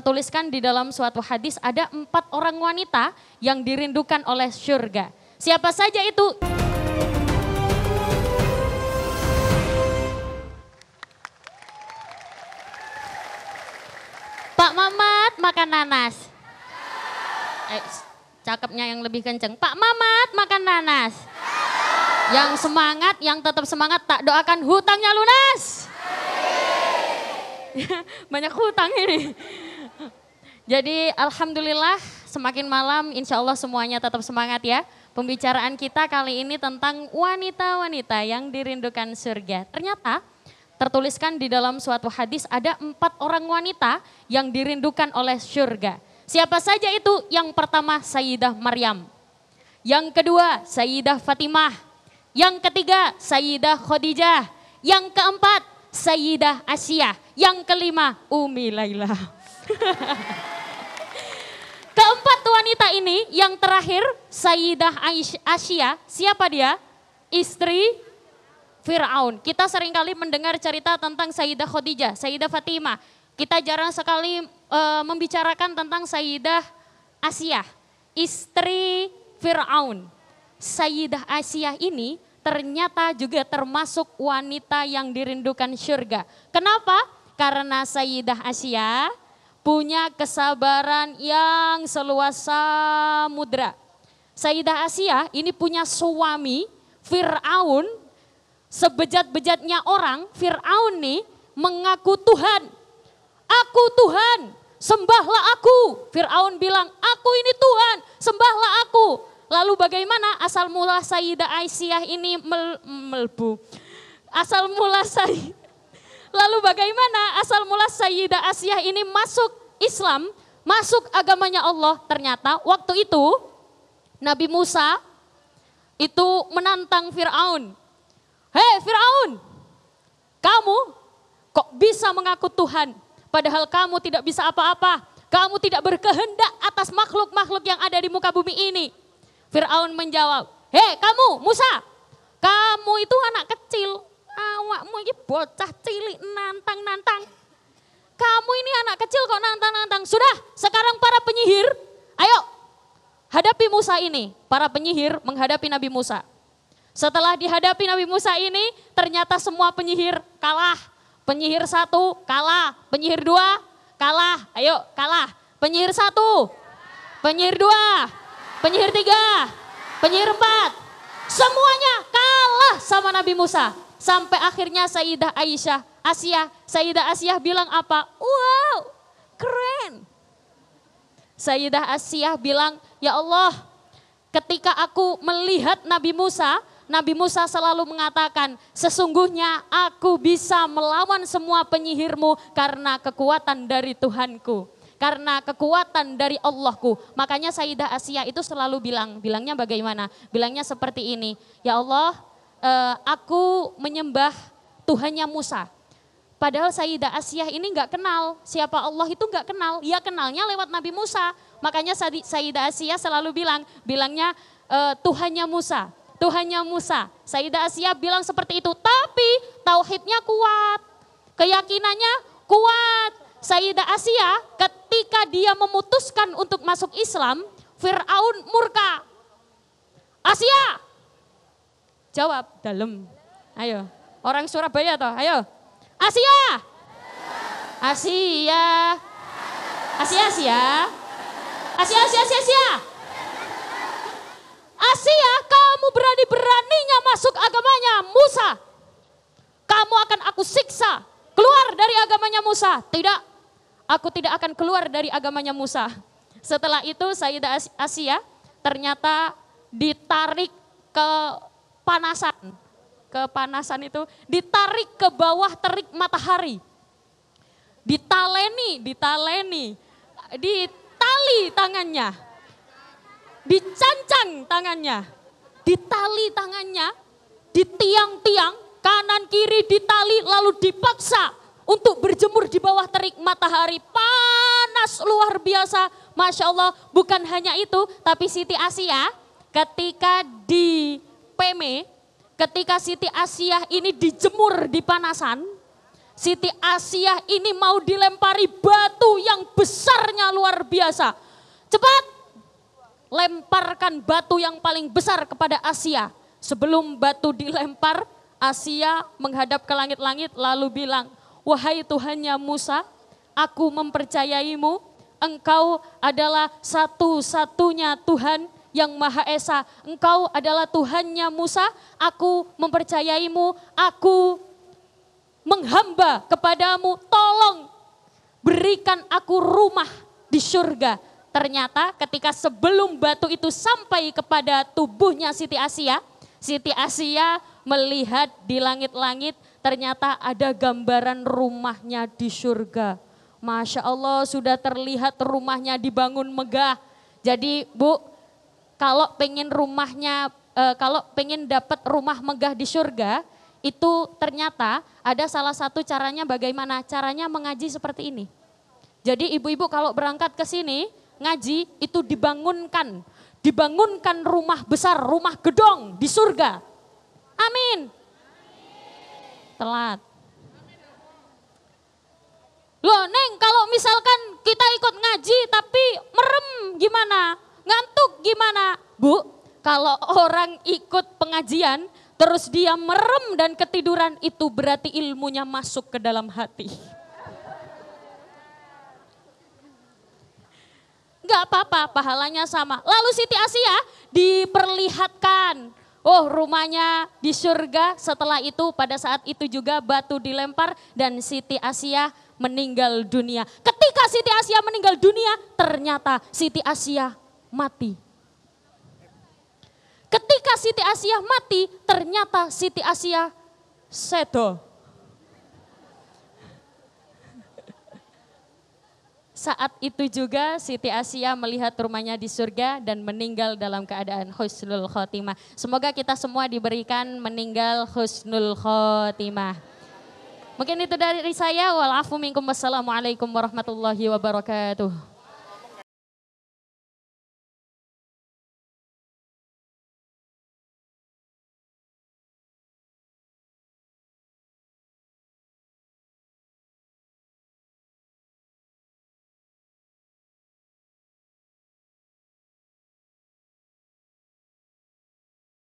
tertuliskan di dalam suatu hadis ada empat orang wanita yang dirindukan oleh surga. Siapa saja itu? Pak Mamat makan nanas. Eh, cakepnya yang lebih kenceng. Pak Mamat makan nanas. Yang semangat, yang tetap semangat, tak doakan hutangnya lunas. Banyak hutang ini. Jadi alhamdulillah semakin malam insya Allah semuanya tetap semangat ya. Pembicaraan kita kali ini tentang wanita-wanita yang dirindukan surga. Ternyata tertuliskan di dalam suatu hadis ada empat orang wanita yang dirindukan oleh surga. Siapa saja itu? Yang pertama Sayyidah Maryam. Yang kedua Sayyidah Fatimah. Yang ketiga Sayyidah Khadijah. Yang keempat Sayyidah Asia. Yang kelima Umi Laila. wanita ini yang terakhir Sayyidah Asia, siapa dia? Istri Fir'aun. Kita seringkali mendengar cerita tentang Sayyidah Khadijah, Sayyidah Fatimah. Kita jarang sekali e, membicarakan tentang Sayyidah Asia, istri Fir'aun. Sayyidah Asia ini ternyata juga termasuk wanita yang dirindukan syurga. Kenapa? Karena Sayyidah Asia punya kesabaran yang seluas samudra. Sayyidah Asia ini punya suami Fir'aun, sebejat-bejatnya orang, Fir'aun nih mengaku Tuhan. Aku Tuhan, sembahlah aku. Fir'aun bilang, aku ini Tuhan, sembahlah aku. Lalu bagaimana asal mula Sayyidah Aisyah ini mel melbu? Asal mula Sayyidah Lalu bagaimana asal mula Sayyidah Asiyah ini masuk Islam, masuk agamanya Allah? Ternyata waktu itu Nabi Musa itu menantang Fir'aun. Hei Fir'aun, kamu kok bisa mengaku Tuhan padahal kamu tidak bisa apa-apa. Kamu tidak berkehendak atas makhluk-makhluk yang ada di muka bumi ini. Fir'aun menjawab, hei kamu Musa, kamu itu anak kecil, kamu ini bocah cilik nantang-nantang. Kamu ini anak kecil kok nantang-nantang. Sudah, sekarang para penyihir, ayo hadapi Musa ini. Para penyihir menghadapi Nabi Musa. Setelah dihadapi Nabi Musa ini, ternyata semua penyihir kalah. Penyihir satu kalah, penyihir dua kalah, ayo kalah. Penyihir satu, penyihir dua, penyihir tiga, penyihir empat, semuanya sama Nabi Musa. Sampai akhirnya Sayyidah Aisyah, Asia, Sayyidah Asia bilang apa? Wow, keren. Sayyidah Asia bilang, ya Allah, ketika aku melihat Nabi Musa, Nabi Musa selalu mengatakan, sesungguhnya aku bisa melawan semua penyihirmu karena kekuatan dari Tuhanku. Karena kekuatan dari Allahku. Makanya Sayyidah Asia itu selalu bilang, bilangnya bagaimana? Bilangnya seperti ini, ya Allah uh, aku menyembah Tuhannya Musa. Padahal Sayyidah Asyah ini nggak kenal siapa Allah itu nggak kenal. Ya kenalnya lewat Nabi Musa. Makanya Sayyidah Asyah selalu bilang, bilangnya e, Tuhannya Musa, Tuhannya Musa. Sayyidah Asyah bilang seperti itu, tapi tauhidnya kuat, keyakinannya kuat. Sayyidah Asyah ketika dia memutuskan untuk masuk Islam, Fir'aun murka. Asyah, Jawab, dalam. Ayo. Orang Surabaya toh, ayo. Asia. Asia. Asia, Asia. Asia, Asia, Asia, Asia. Asia, kamu berani-beraninya masuk agamanya Musa. Kamu akan aku siksa. Keluar dari agamanya Musa. Tidak, aku tidak akan keluar dari agamanya Musa. Setelah itu Sayyidah Asia ternyata ditarik ke kepanasan. Kepanasan itu ditarik ke bawah terik matahari. Ditaleni, ditaleni. Ditali tangannya. Dicancang tangannya. Ditali tangannya. Di tiang-tiang, kanan kiri ditali lalu dipaksa untuk berjemur di bawah terik matahari panas luar biasa. Masya Allah bukan hanya itu tapi Siti Asia ketika di Peme, ketika Siti Asia ini dijemur di panasan, Siti Asia ini mau dilempari batu yang besarnya luar biasa. Cepat lemparkan batu yang paling besar kepada Asia. Sebelum batu dilempar, Asia menghadap ke langit-langit lalu bilang, "Wahai Tuhannya Musa, aku mempercayaimu. Engkau adalah satu-satunya Tuhan yang Maha Esa. Engkau adalah Tuhannya Musa, aku mempercayaimu, aku menghamba kepadamu, tolong berikan aku rumah di surga. Ternyata ketika sebelum batu itu sampai kepada tubuhnya Siti Asia, Siti Asia melihat di langit-langit ternyata ada gambaran rumahnya di surga. Masya Allah sudah terlihat rumahnya dibangun megah. Jadi bu kalau pengen rumahnya, e, kalau pengen dapat rumah megah di surga, itu ternyata ada salah satu caranya bagaimana caranya mengaji seperti ini. Jadi ibu-ibu kalau berangkat ke sini ngaji itu dibangunkan, dibangunkan rumah besar, rumah gedong di surga. Amin. Amin. Telat. Loh Neng kalau misalkan kita ikut ngaji tapi merem gimana? Ngantuk gimana? Bu, kalau orang ikut pengajian terus dia merem dan ketiduran itu berarti ilmunya masuk ke dalam hati. Gak apa-apa, pahalanya sama. Lalu Siti Asia diperlihatkan. Oh rumahnya di surga setelah itu pada saat itu juga batu dilempar dan Siti Asia meninggal dunia. Ketika Siti Asia meninggal dunia ternyata Siti Asia mati. Ketika Siti Asia mati, ternyata Siti Asia sedo. Saat itu juga Siti Asia melihat rumahnya di surga dan meninggal dalam keadaan husnul khotimah. Semoga kita semua diberikan meninggal husnul khotimah. Mungkin itu dari saya. Walafu wassalamualaikum warahmatullahi wabarakatuh.